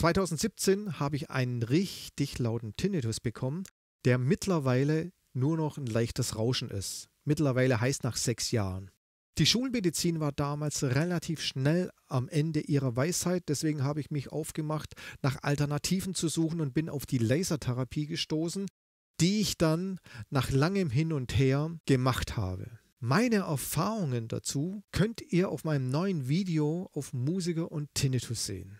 2017 habe ich einen richtig lauten Tinnitus bekommen, der mittlerweile nur noch ein leichtes Rauschen ist. Mittlerweile heißt nach sechs Jahren. Die Schulmedizin war damals relativ schnell am Ende ihrer Weisheit, deswegen habe ich mich aufgemacht, nach Alternativen zu suchen und bin auf die Lasertherapie gestoßen, die ich dann nach langem Hin und Her gemacht habe. Meine Erfahrungen dazu könnt ihr auf meinem neuen Video auf Musiker und Tinnitus sehen.